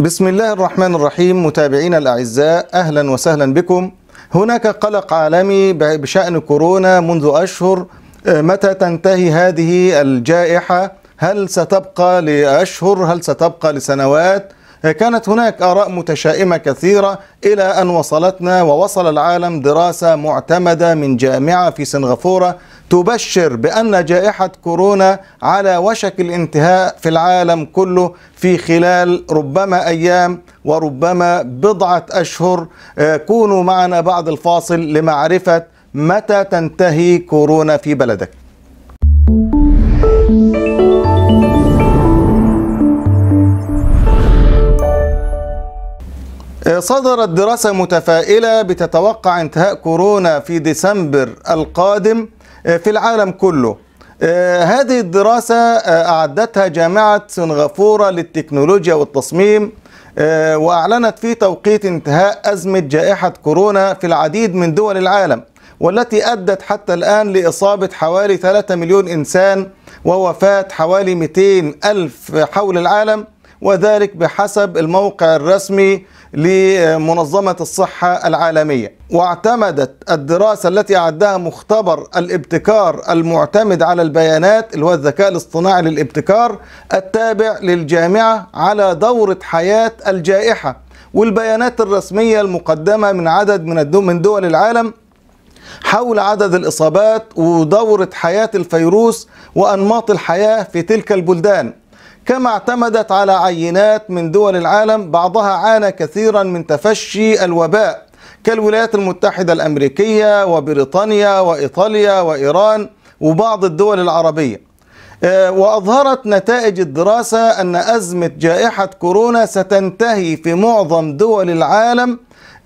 بسم الله الرحمن الرحيم متابعينا الأعزاء أهلا وسهلا بكم هناك قلق عالمي بشأن كورونا منذ أشهر آه، متى تنتهي هذه الجائحة هل ستبقى لأشهر هل ستبقى لسنوات آه، كانت هناك آراء متشائمة كثيرة إلى أن وصلتنا ووصل العالم دراسة معتمدة من جامعة في سنغافورة تبشر بأن جائحة كورونا على وشك الانتهاء في العالم كله في خلال ربما أيام وربما بضعة أشهر آه، كونوا معنا بعد الفاصل لمعرفة متى تنتهي كورونا في بلدك آه، صدرت دراسة متفائلة بتتوقع انتهاء كورونا في ديسمبر القادم آه، في العالم كله آه، هذه الدراسة آه، أعدتها جامعة سنغافورة للتكنولوجيا والتصميم وأعلنت في توقيت انتهاء أزمة جائحة كورونا في العديد من دول العالم والتي أدت حتى الآن لإصابة حوالي 3 مليون إنسان ووفاة حوالي 200 ألف حول العالم وذلك بحسب الموقع الرسمي لمنظمة الصحة العالمية واعتمدت الدراسة التي أعدها مختبر الابتكار المعتمد على البيانات اللي هو الذكاء الاصطناعي للابتكار التابع للجامعة على دورة حياة الجائحة والبيانات الرسمية المقدمة من عدد من دول العالم حول عدد الإصابات ودورة حياة الفيروس وأنماط الحياة في تلك البلدان كما اعتمدت على عينات من دول العالم بعضها عانى كثيرا من تفشي الوباء كالولايات المتحدة الأمريكية وبريطانيا وإيطاليا وإيران وبعض الدول العربية آه، وأظهرت نتائج الدراسة أن أزمة جائحة كورونا ستنتهي في معظم دول العالم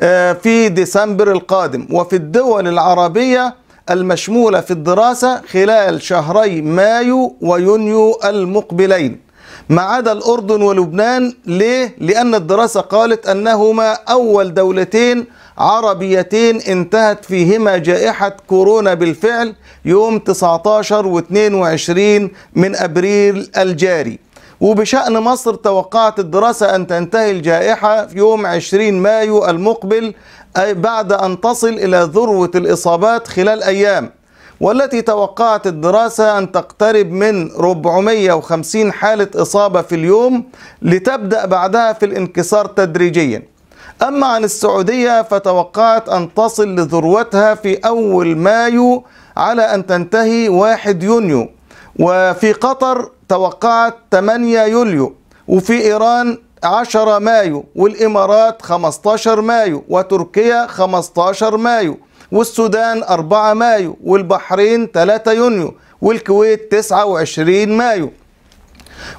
آه، في ديسمبر القادم وفي الدول العربية المشمولة في الدراسة خلال شهري مايو ويونيو المقبلين ما عدا الأردن ولبنان ليه؟ لأن الدراسة قالت أنهما أول دولتين عربيتين انتهت فيهما جائحة كورونا بالفعل يوم 19 و 22 من أبريل الجاري وبشأن مصر توقعت الدراسة أن تنتهي الجائحة في يوم 20 مايو المقبل أي بعد أن تصل إلى ذروة الإصابات خلال أيام والتي توقعت الدراسة أن تقترب من 450 حالة إصابة في اليوم لتبدأ بعدها في الانكسار تدريجيا أما عن السعودية فتوقعت أن تصل لذروتها في أول مايو على أن تنتهي 1 يونيو وفي قطر توقعت 8 يوليو وفي إيران 10 مايو والإمارات 15 مايو وتركيا 15 مايو والسودان 4 مايو والبحرين 3 يونيو والكويت 29 مايو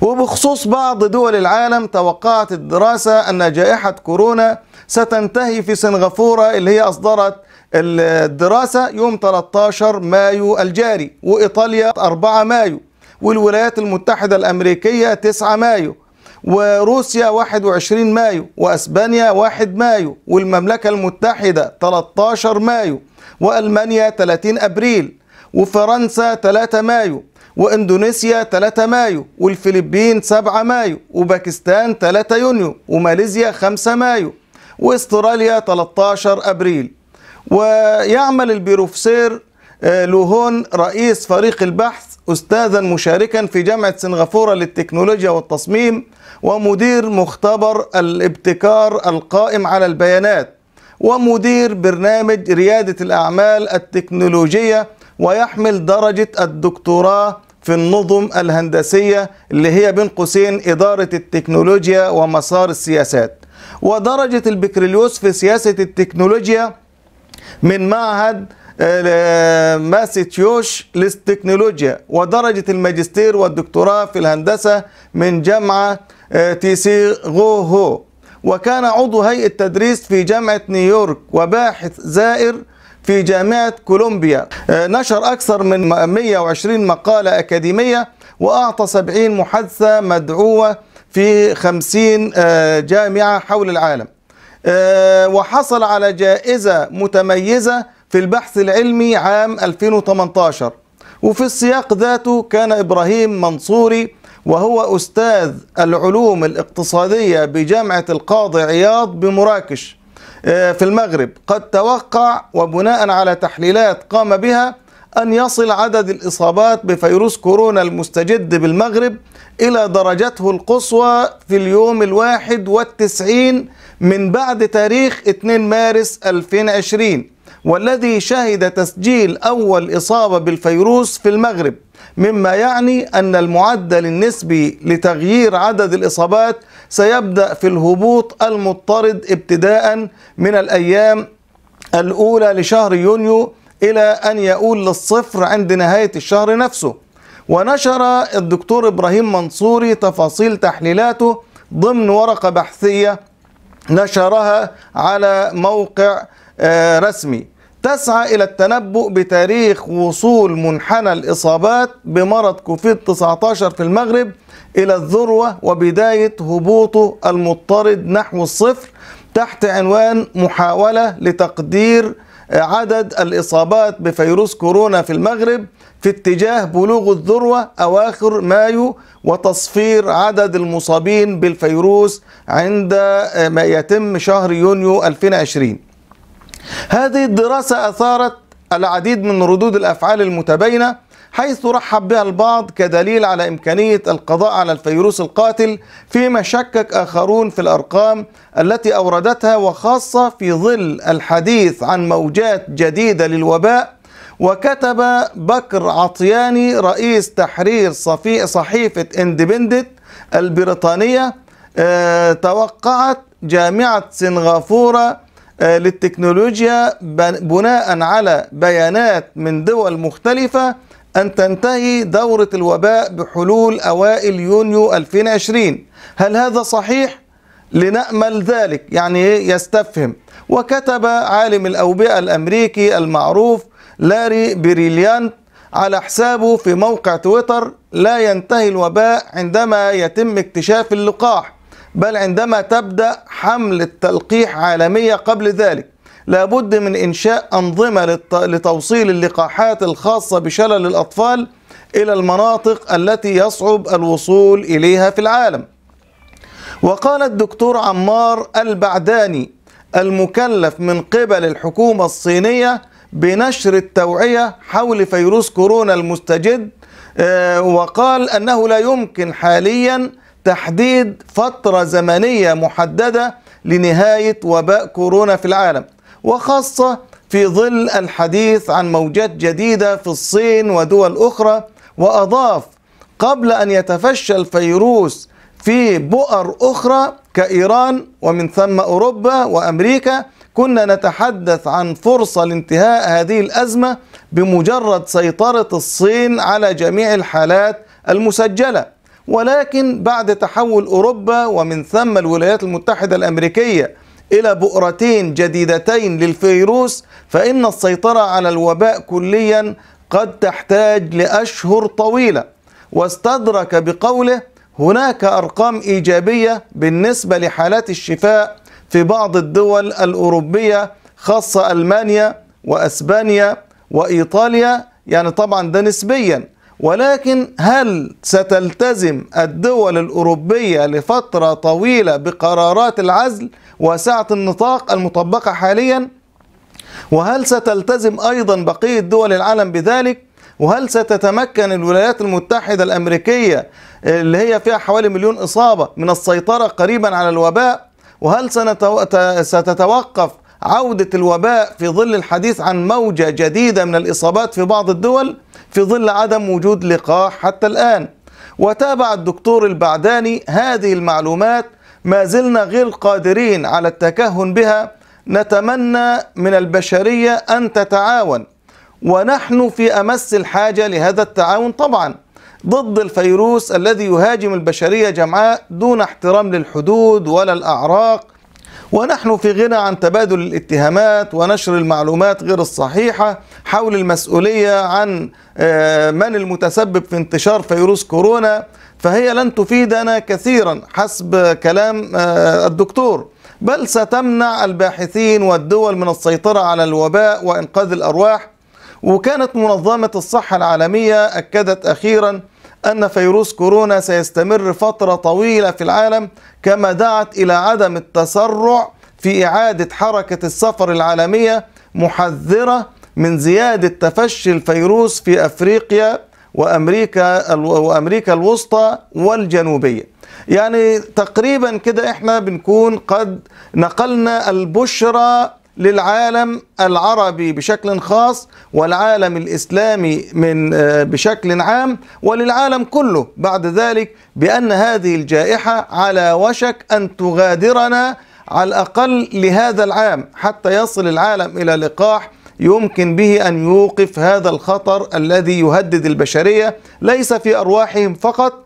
وبخصوص بعض دول العالم توقعت الدراسة أن جائحة كورونا ستنتهي في سنغافورة اللي هي أصدرت الدراسة يوم 13 مايو الجاري وإيطاليا 4 مايو والولايات المتحدة الأمريكية 9 مايو وروسيا 21 مايو وأسبانيا 1 مايو والمملكة المتحدة 13 مايو وألمانيا 30 أبريل وفرنسا 3 مايو واندونيسيا 3 مايو والفلبين 7 مايو وباكستان 3 يونيو وماليزيا 5 مايو واستراليا 13 ابريل ويعمل البروفيسور آه، لوهون رئيس فريق البحث أستاذا مشاركا في جامعة سنغافورة للتكنولوجيا والتصميم ومدير مختبر الابتكار القائم على البيانات ومدير برنامج ريادة الأعمال التكنولوجية ويحمل درجة الدكتوراه في النظم الهندسية اللي هي بين قوسين إدارة التكنولوجيا ومسار السياسات ودرجة البكالوريوس في سياسة التكنولوجيا من معهد ماسيتيوش للتكنولوجيا ودرجة الماجستير والدكتوراه في الهندسة من جامعة آه، هو وكان عضو هيئة تدريس في جامعة نيويورك وباحث زائر في جامعة كولومبيا آه، نشر أكثر من 120 مقالة أكاديمية وأعطى 70 محادثة مدعوة في 50 آه، جامعة حول العالم وحصل على جائزة متميزة في البحث العلمي عام 2018 وفي السياق ذاته كان إبراهيم منصوري وهو أستاذ العلوم الاقتصادية بجامعة القاضي عياض بمراكش آه، في المغرب قد توقع وبناء على تحليلات قام بها أن يصل عدد الإصابات بفيروس كورونا المستجد بالمغرب إلى درجته القصوى في اليوم الواحد والتسعين من بعد تاريخ 2 مارس 2020 والذي شهد تسجيل أول إصابة بالفيروس في المغرب مما يعني أن المعدل النسبي لتغيير عدد الإصابات سيبدأ في الهبوط المضطرد ابتداء من الأيام الأولى لشهر يونيو إلى أن يؤول للصفر عند نهاية الشهر نفسه ونشر الدكتور إبراهيم منصوري تفاصيل تحليلاته ضمن ورقة بحثية نشرها على موقع آه، رسمي تسعى إلى التنبؤ بتاريخ وصول منحنى الإصابات بمرض كوفيد 19 في المغرب إلى الذروة وبداية هبوطه المضطرد نحو الصفر تحت عنوان محاولة لتقدير عدد الإصابات بفيروس كورونا في المغرب في اتجاه بلوغ الذروة أواخر مايو وتصفير عدد المصابين بالفيروس عند ما يتم شهر يونيو 2020 هذه الدراسة أثارت العديد من ردود الأفعال المتباينة حيث رحب بها البعض كدليل على إمكانية القضاء على الفيروس القاتل فيما شكك آخرون في الأرقام التي أوردتها وخاصة في ظل الحديث عن موجات جديدة للوباء وكتب بكر عطياني رئيس تحرير صحيفة اندبندت البريطانية آه، توقعت جامعة سنغافورة آه، للتكنولوجيا بناء على بيانات من دول مختلفة أن تنتهي دورة الوباء بحلول أوائل يونيو 2020 هل هذا صحيح؟ لنأمل ذلك يعني إيه؟ يستفهم وكتب عالم الأوبئة الأمريكي المعروف لاري بريليانت على حسابه في موقع تويتر لا ينتهي الوباء عندما يتم اكتشاف اللقاح بل عندما تبدأ حملة تلقيح عالمية قبل ذلك لابد من إنشاء أنظمة لتوصيل اللقاحات الخاصة بشلل الأطفال إلى المناطق التي يصعب الوصول إليها في العالم وقال الدكتور عمار البعداني المكلف من قبل الحكومة الصينية بنشر التوعية حول فيروس كورونا المستجد آه، وقال أنه لا يمكن حالياً تحديد فترة زمنية محددة لنهاية وباء كورونا في العالم وخاصة في ظل الحديث عن موجات جديدة في الصين ودول أخرى وأضاف قبل أن يتفشى الفيروس في بؤر أخرى كإيران ومن ثم أوروبا وأمريكا كنا نتحدث عن فرصة لانتهاء هذه الأزمة بمجرد سيطرة الصين على جميع الحالات المسجلة ولكن بعد تحول أوروبا ومن ثم الولايات المتحدة الأمريكية إلى بؤرتين جديدتين للفيروس فإن السيطرة على الوباء كليا قد تحتاج لأشهر طويلة واستدرك بقوله هناك أرقام إيجابية بالنسبة لحالات الشفاء في بعض الدول الأوروبية خاصة ألمانيا وأسبانيا وإيطاليا يعني طبعا ده نسبيا ولكن هل ستلتزم الدول الأوروبية لفترة طويلة بقرارات العزل وسعة النطاق المطبقة حاليا؟ وهل ستلتزم أيضا بقية دول العالم بذلك؟ وهل ستتمكن الولايات المتحدة الأمريكية اللي هي فيها حوالي مليون إصابة من السيطرة قريبا على الوباء؟ وهل ستتوقف عودة الوباء في ظل الحديث عن موجة جديدة من الإصابات في بعض الدول في ظل عدم وجود لقاح حتى الآن وتابع الدكتور البعداني هذه المعلومات ما زلنا غير قادرين على التكهن بها نتمنى من البشرية أن تتعاون ونحن في أمس الحاجة لهذا التعاون طبعا ضد الفيروس الذي يهاجم البشرية جمعاء دون احترام للحدود ولا الأعراق ونحن في غنى عن تبادل الاتهامات ونشر المعلومات غير الصحيحة حول المسؤولية عن آه، من المتسبب في انتشار فيروس كورونا فهي لن تفيدنا كثيرا حسب كلام آه، الدكتور بل ستمنع الباحثين والدول من السيطرة على الوباء وإنقاذ الأرواح وكانت منظمة الصحة العالمية أكدت أخيراً أن فيروس كورونا سيستمر فترة طويلة في العالم كما دعت إلى عدم التسرع في إعادة حركة السفر العالمية محذرة من زيادة تفشي الفيروس في أفريقيا وأمريكا وأمريكا الوسطى والجنوبية يعني تقريبا كده إحنا بنكون قد نقلنا البشرة للعالم العربي بشكل خاص والعالم الإسلامي من آه، بشكل عام وللعالم كله بعد ذلك بأن هذه الجائحة على وشك أن تغادرنا على الأقل لهذا العام حتى يصل العالم إلى لقاح يمكن به أن يوقف هذا الخطر الذي يهدد البشرية ليس في أرواحهم فقط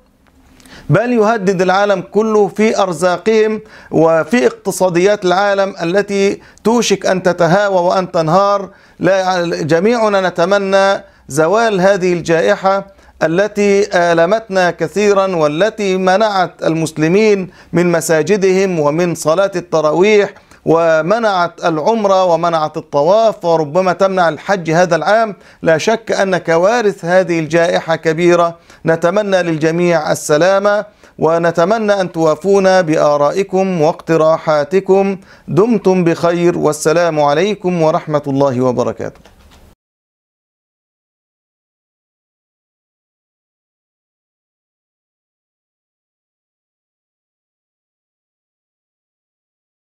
بل يهدد العالم كله في أرزاقهم وفي اقتصاديات العالم التي توشك أن تتهاوى وأن تنهار لا جميعنا نتمنى زوال هذه الجائحة التي آلمتنا كثيرا والتي منعت المسلمين من مساجدهم ومن صلاة التراويح ومنعت العمرة ومنعت الطواف وربما تمنع الحج هذا العام لا شك أن كوارث هذه الجائحة كبيرة نتمنى للجميع السلامة ونتمنى أن توافونا بآرائكم واقتراحاتكم دمتم بخير والسلام عليكم ورحمة الله وبركاته